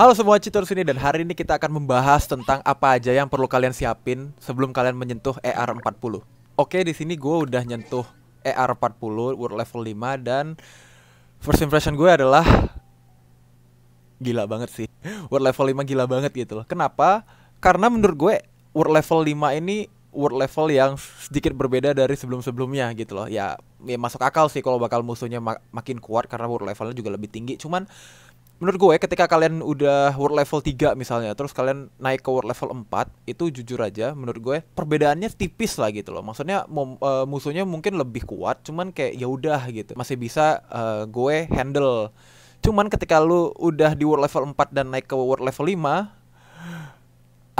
Halo semua Citor sini dan hari ini kita akan membahas tentang apa aja yang perlu kalian siapin sebelum kalian menyentuh ER40. Oke, di sini gue udah nyentuh ER40 World level 5 dan first impression gue adalah gila banget sih. World level 5 gila banget gitu loh. Kenapa? Karena menurut gue World level 5 ini world level yang sedikit berbeda dari sebelum-sebelumnya gitu loh. Ya, ya masuk akal sih kalau bakal musuhnya mak makin kuat karena world levelnya juga lebih tinggi. Cuman menurut gue ketika kalian udah world level 3 misalnya terus kalian naik ke world level 4 itu jujur aja menurut gue perbedaannya tipis lah gitu loh maksudnya mom, uh, musuhnya mungkin lebih kuat cuman kayak ya udah gitu masih bisa uh, gue handle cuman ketika lu udah di world level 4 dan naik ke world level 5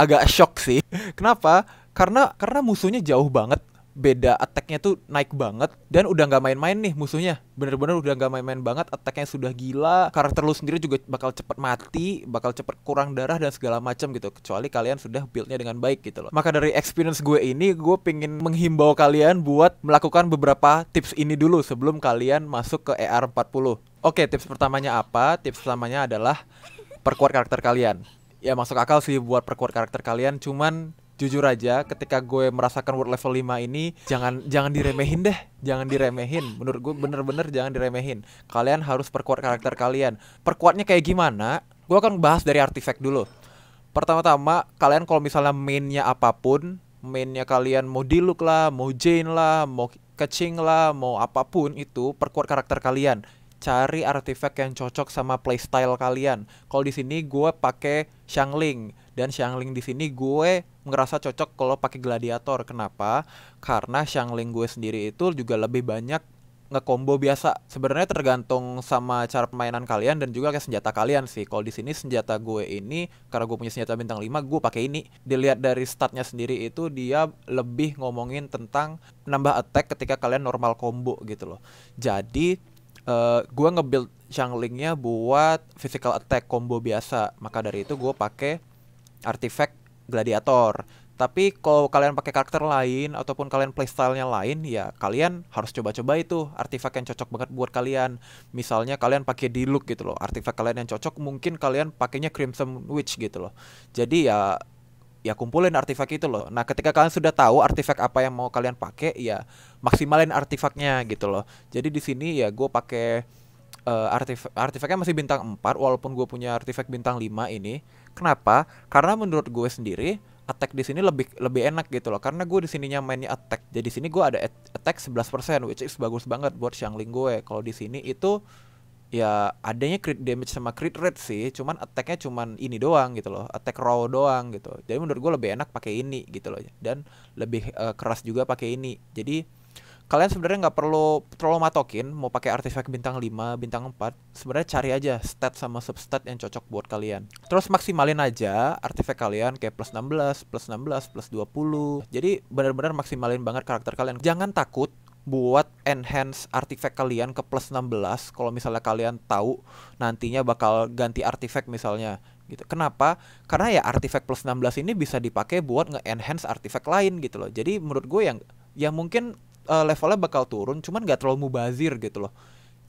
agak shock sih kenapa karena karena musuhnya jauh banget beda attacknya tuh naik banget dan udah nggak main-main nih musuhnya bener-bener udah nggak main-main banget attacknya sudah gila karakter lu sendiri juga bakal cepet mati bakal cepet kurang darah dan segala macam gitu kecuali kalian sudah buildnya dengan baik gitu loh maka dari experience gue ini gue pingin menghimbau kalian buat melakukan beberapa tips ini dulu sebelum kalian masuk ke ER40 oke tips pertamanya apa tips pertamanya adalah perkuat karakter kalian ya masuk akal sih buat perkuat karakter kalian cuman jujur aja ketika gue merasakan world level 5 ini jangan jangan diremehin deh jangan diremehin menurut gue bener-bener jangan diremehin kalian harus perkuat karakter kalian perkuatnya kayak gimana gue akan bahas dari artifact dulu pertama-tama kalian kalau misalnya mainnya apapun mainnya kalian mau diluk lah mau jain lah mau Kecing lah mau apapun itu perkuat karakter kalian cari artifact yang cocok sama playstyle kalian. Kalau di sini gue pakai Shangling dan Shangling di sini gue ngerasa cocok kalau pakai gladiator. Kenapa? Karena Ling gue sendiri itu juga lebih banyak ngekombo biasa. Sebenarnya tergantung sama cara permainan kalian dan juga kayak senjata kalian sih. Kalau di sini senjata gue ini karena gue punya senjata bintang 5, gue pakai ini. Dilihat dari statnya sendiri itu dia lebih ngomongin tentang nambah attack ketika kalian normal combo gitu loh. Jadi uh, gue ngebuild Shanglingnya buat physical attack combo biasa. Maka dari itu gue pakai artifact gladiator. Tapi kalau kalian pakai karakter lain ataupun kalian playstylenya lain, ya kalian harus coba-coba itu artifak yang cocok banget buat kalian. Misalnya kalian pakai di look gitu loh, Artifak kalian yang cocok mungkin kalian pakainya Crimson Witch gitu loh. Jadi ya ya kumpulin artifak itu loh. Nah, ketika kalian sudah tahu artifak apa yang mau kalian pakai, ya maksimalin artifaknya gitu loh. Jadi di sini ya gue pakai uh, eh, artefak artefaknya masih bintang 4 walaupun gue punya artifak bintang 5 ini Kenapa? Karena menurut gue sendiri attack di sini lebih lebih enak gitu loh karena gue di sininya mainnya attack jadi sini gue ada attack 11% which is bagus banget buat Xiangling gue kalau di sini itu ya adanya crit damage sama crit rate sih cuman attacknya cuman ini doang gitu loh attack raw doang gitu jadi menurut gue lebih enak pakai ini gitu loh dan lebih uh, keras juga pakai ini jadi kalian sebenarnya nggak perlu terlalu matokin mau pakai artifact bintang 5, bintang 4. Sebenarnya cari aja stat sama substat yang cocok buat kalian. Terus maksimalin aja artifact kalian kayak plus 16, plus 16, plus 20. Jadi bener-bener maksimalin banget karakter kalian. Jangan takut buat enhance artifact kalian ke plus 16 kalau misalnya kalian tahu nantinya bakal ganti artifact misalnya gitu. Kenapa? Karena ya artifact plus 16 ini bisa dipakai buat nge-enhance artifact lain gitu loh. Jadi menurut gue yang yang mungkin uh, levelnya bakal turun cuman gak terlalu mubazir gitu loh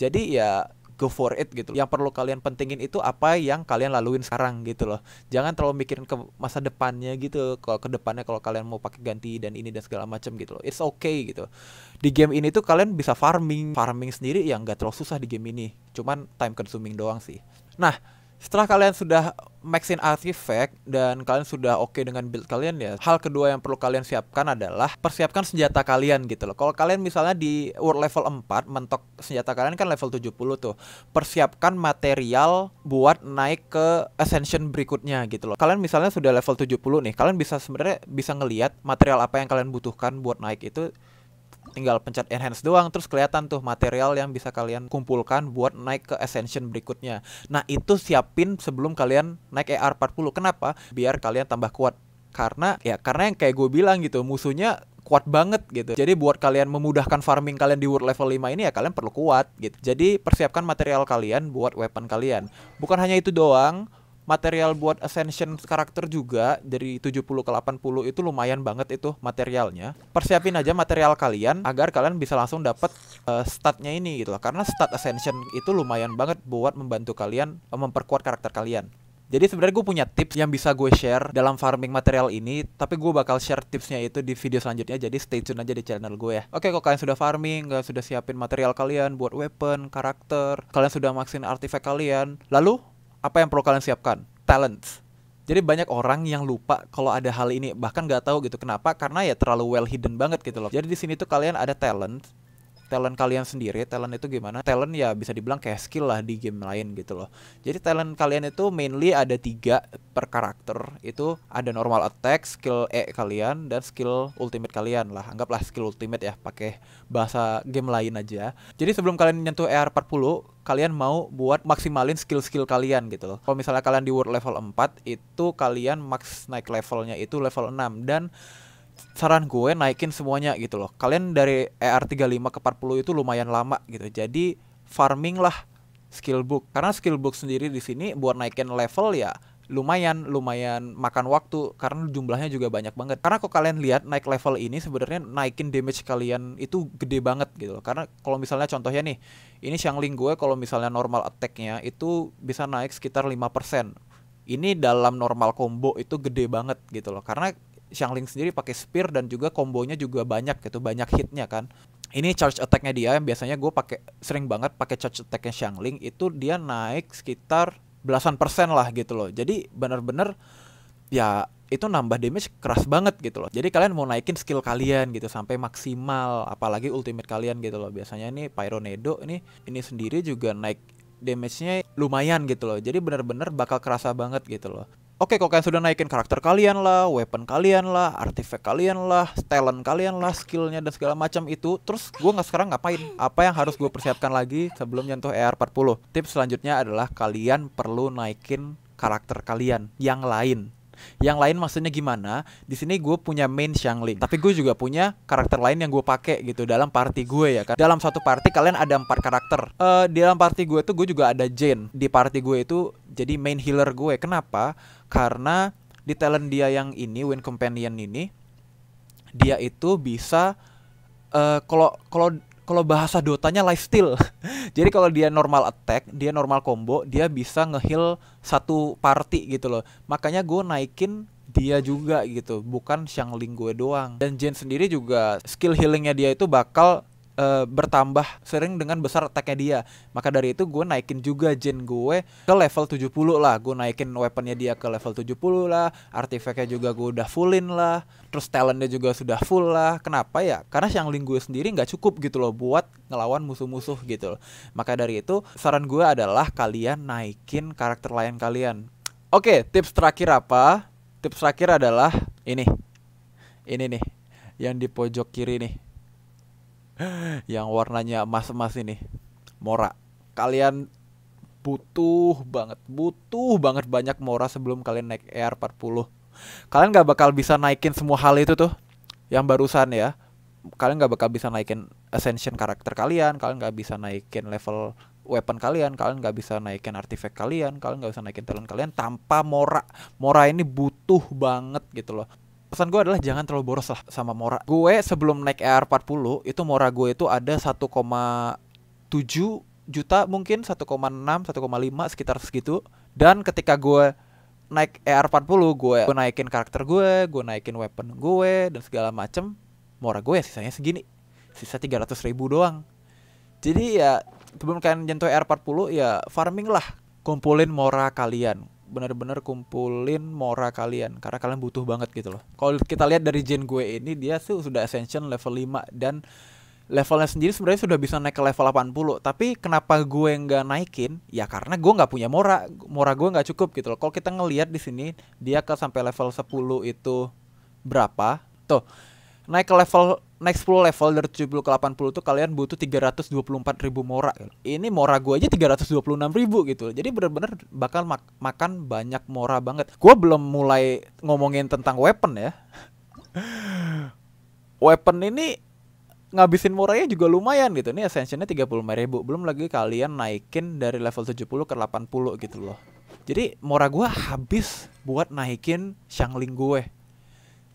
jadi ya go for it gitu. Yang perlu kalian pentingin itu apa yang kalian laluin sekarang gitu loh. Jangan terlalu mikirin ke masa depannya gitu. Kalau ke depannya kalau kalian mau pakai ganti dan ini dan segala macam gitu loh. It's okay gitu. Di game ini tuh kalian bisa farming, farming sendiri yang gak terlalu susah di game ini. Cuman time consuming doang sih. Nah, setelah kalian sudah maxin artifact dan kalian sudah oke okay dengan build kalian ya hal kedua yang perlu kalian siapkan adalah persiapkan senjata kalian gitu loh kalau kalian misalnya di world level 4 mentok senjata kalian kan level 70 tuh persiapkan material buat naik ke ascension berikutnya gitu loh kalian misalnya sudah level 70 nih kalian bisa sebenarnya bisa ngelihat material apa yang kalian butuhkan buat naik itu tinggal pencet enhance doang terus kelihatan tuh material yang bisa kalian kumpulkan buat naik ke ascension berikutnya nah itu siapin sebelum kalian naik ar e 40 kenapa biar kalian tambah kuat karena ya karena yang kayak gue bilang gitu musuhnya kuat banget gitu. Jadi buat kalian memudahkan farming kalian di world level 5 ini ya kalian perlu kuat gitu. Jadi persiapkan material kalian buat weapon kalian. Bukan hanya itu doang, material buat ascension karakter juga dari 70 ke 80 itu lumayan banget itu materialnya. Persiapin aja material kalian agar kalian bisa langsung dapat uh, eh, statnya ini gitu lah. Karena stat ascension itu lumayan banget buat membantu kalian uh, memperkuat karakter kalian. Jadi sebenarnya gue punya tips yang bisa gue share dalam farming material ini, tapi gue bakal share tipsnya itu di video selanjutnya. Jadi stay tune aja di channel gue ya. Oke, kalau kalian sudah farming, kalian sudah siapin material kalian buat weapon, karakter, kalian sudah maksin artifact kalian, lalu apa yang perlu kalian siapkan? talent Jadi banyak orang yang lupa kalau ada hal ini bahkan nggak tahu gitu kenapa karena ya terlalu well hidden banget gitu loh. Jadi di sini tuh kalian ada talent talent kalian sendiri talent itu gimana talent ya bisa dibilang kayak skill lah di game lain gitu loh jadi talent kalian itu mainly ada tiga per karakter itu ada normal attack skill E kalian dan skill ultimate kalian lah anggaplah skill ultimate ya pakai bahasa game lain aja jadi sebelum kalian nyentuh ER 40 kalian mau buat maksimalin skill-skill kalian gitu loh. Kalau misalnya kalian di world level 4 itu kalian max naik levelnya itu level 6 dan saran gue naikin semuanya gitu loh. Kalian dari ER35 ke 40 itu lumayan lama gitu. Jadi farming lah skill book. Karena skill book sendiri di sini buat naikin level ya lumayan lumayan makan waktu karena jumlahnya juga banyak banget. Karena kok kalian lihat naik level ini sebenarnya naikin damage kalian itu gede banget gitu loh. Karena kalau misalnya contohnya nih, ini Shangling gue kalau misalnya normal attacknya itu bisa naik sekitar 5%. Ini dalam normal combo itu gede banget gitu loh. Karena Xiangling sendiri pakai spear dan juga kombonya juga banyak gitu, banyak hitnya kan. Ini charge attacknya dia yang biasanya gue pakai sering banget pakai charge attacknya nya Xiangling itu dia naik sekitar belasan persen lah gitu loh. Jadi bener-bener ya itu nambah damage keras banget gitu loh. Jadi kalian mau naikin skill kalian gitu sampai maksimal, apalagi ultimate kalian gitu loh. Biasanya ini Pyronedo ini ini sendiri juga naik damage-nya lumayan gitu loh. Jadi bener-bener bakal kerasa banget gitu loh. Oke, kalau kalian sudah naikin karakter kalian lah, weapon kalian lah, artifact kalian lah, talent kalian lah, skillnya dan segala macam itu, terus gue nggak sekarang ngapain? Apa yang harus gue persiapkan lagi sebelum nyentuh ER40? Tips selanjutnya adalah kalian perlu naikin karakter kalian yang lain yang lain maksudnya gimana di sini gue punya main Xiangling tapi gue juga punya karakter lain yang gue pakai gitu dalam party gue ya kan dalam satu party kalian ada empat karakter uh, di dalam party gue tuh gue juga ada Jane di party gue itu jadi main healer gue kenapa karena di talent dia yang ini Win Companion ini dia itu bisa eh, kalau uh, kalau kalau bahasa Dotanya lifesteal. Jadi kalau dia normal attack, dia normal combo, dia bisa ngeheal satu party gitu loh. Makanya gue naikin dia juga gitu, bukan Shangling gue doang. Dan Jin sendiri juga skill healingnya dia itu bakal uh, bertambah sering dengan besar attack dia. Maka dari itu gue naikin juga gen gue ke level 70 lah. Gue naikin weaponnya dia ke level 70 lah. Artifactnya juga gue udah fullin lah. Terus talentnya juga sudah full lah. Kenapa ya? Karena Xiangling gue sendiri nggak cukup gitu loh buat ngelawan musuh-musuh gitu loh. Maka dari itu saran gue adalah kalian naikin karakter lain kalian. Oke, tips terakhir apa? Tips terakhir adalah ini. Ini nih, yang di pojok kiri nih yang warnanya emas-emas ini mora kalian butuh banget butuh banget banyak mora sebelum kalian naik ER40 kalian nggak bakal bisa naikin semua hal itu tuh yang barusan ya kalian nggak bakal bisa naikin ascension karakter kalian kalian nggak bisa naikin level weapon kalian kalian nggak bisa naikin artifact kalian kalian nggak bisa naikin talent kalian tanpa mora mora ini butuh banget gitu loh pesan gue adalah jangan terlalu boros lah sama Mora. Gue sebelum naik ER40 itu Mora gue itu ada 1,7 juta mungkin 1,6 1,5 sekitar segitu dan ketika gue naik ER40 gue gue naikin karakter gue gue naikin weapon gue dan segala macem Mora gue ya sisanya segini sisa 300 ribu doang jadi ya sebelum kalian jentuh ER40 ya farming lah kumpulin Mora kalian benar-benar kumpulin mora kalian karena kalian butuh banget gitu loh. Kalau kita lihat dari gen gue ini dia tuh sudah ascension level 5 dan levelnya sendiri sebenarnya sudah bisa naik ke level 80 tapi kenapa gue nggak naikin ya karena gue nggak punya mora mora gue nggak cukup gitu loh kalau kita ngelihat di sini dia ke sampai level 10 itu berapa tuh naik ke level next 10 level dari 70 ke 80 tuh kalian butuh 324 ribu mora gitu. ini mora gue aja 326 ribu gitu jadi bener-bener bakal mak makan banyak mora banget gue belum mulai ngomongin tentang weapon ya weapon ini ngabisin moranya juga lumayan gitu Ini ascensionnya 35 ribu Belum lagi kalian naikin dari level 70 ke 80 gitu loh Jadi mora gue habis buat naikin shangling gue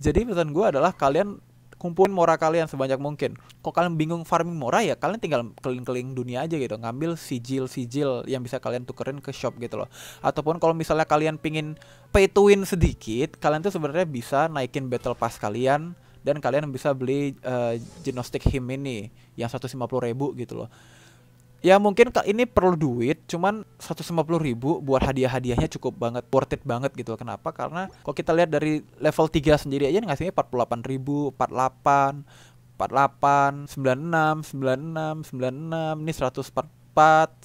Jadi pesan gue adalah kalian kumpulin mora kalian sebanyak mungkin. Kok kalian bingung farming mora ya kalian tinggal keliling-keliling dunia aja gitu, ngambil sijil-sijil yang bisa kalian tukerin ke shop gitu loh. Ataupun kalau misalnya kalian pingin pay to win sedikit, kalian tuh sebenarnya bisa naikin battle pass kalian dan kalian bisa beli uh, eh, genostic him ini yang 150 ribu gitu loh ya mungkin ini perlu duit cuman 150 ribu buat hadiah-hadiahnya cukup banget worth it banget gitu kenapa karena kalau kita lihat dari level 3 sendiri aja ngasihnya 48 ribu 48 48, 96, 96, 96, ini 144,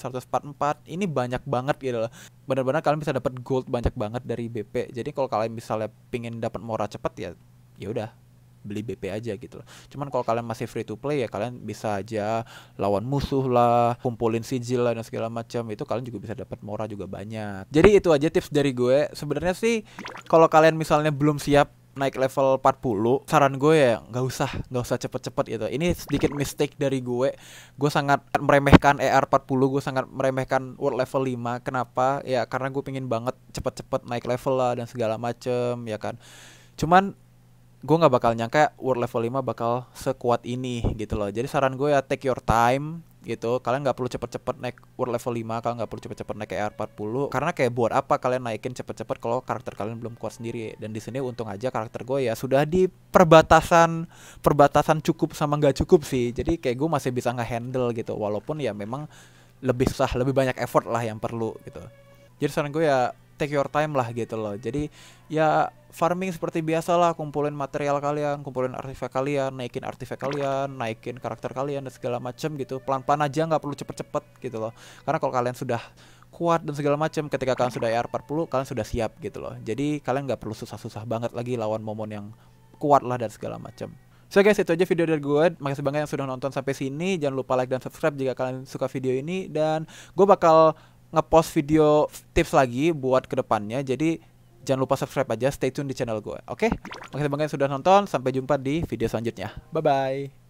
144, ini banyak banget gitu loh. Benar-benar kalian bisa dapat gold banyak banget dari BP. Jadi kalau kalian misalnya pingin dapat mora cepet ya ya udah beli BP aja gitu loh. Cuman kalau kalian masih free to play ya kalian bisa aja lawan musuh lah, kumpulin sijil lah dan segala macam itu kalian juga bisa dapat mora juga banyak. Jadi itu aja tips dari gue. Sebenarnya sih kalau kalian misalnya belum siap naik level 40 saran gue ya nggak usah nggak usah cepet-cepet gitu ini sedikit mistake dari gue gue sangat meremehkan ER 40 gue sangat meremehkan world level 5 kenapa ya karena gue pengen banget cepet-cepet naik level lah dan segala macem ya kan cuman gue nggak bakal nyangka world level 5 bakal sekuat ini gitu loh jadi saran gue ya take your time gitu kalian nggak perlu cepet-cepet naik world level 5 kalian nggak perlu cepet-cepet naik e r 40 karena kayak buat apa kalian naikin cepet-cepet kalau karakter kalian belum kuat sendiri dan di sini untung aja karakter gue ya sudah di perbatasan perbatasan cukup sama nggak cukup sih jadi kayak gue masih bisa nggak handle gitu walaupun ya memang lebih susah lebih banyak effort lah yang perlu gitu jadi saran gue ya take your time lah gitu loh jadi ya farming seperti biasa lah kumpulin material kalian kumpulin artefak kalian naikin artefak kalian naikin karakter kalian dan segala macem gitu pelan-pelan aja nggak perlu cepet-cepet gitu loh karena kalau kalian sudah kuat dan segala macam ketika kalian sudah AR 40 kalian sudah siap gitu loh jadi kalian nggak perlu susah-susah banget lagi lawan momon yang kuat lah dan segala macam So guys, itu aja video dari gue. Makasih banget yang sudah nonton sampai sini. Jangan lupa like dan subscribe jika kalian suka video ini. Dan gue bakal ngepost video tips lagi buat kedepannya. Jadi Jangan lupa subscribe aja, stay tune di channel gue, oke? Okay? Makasih banget sudah nonton, sampai jumpa di video selanjutnya. Bye-bye!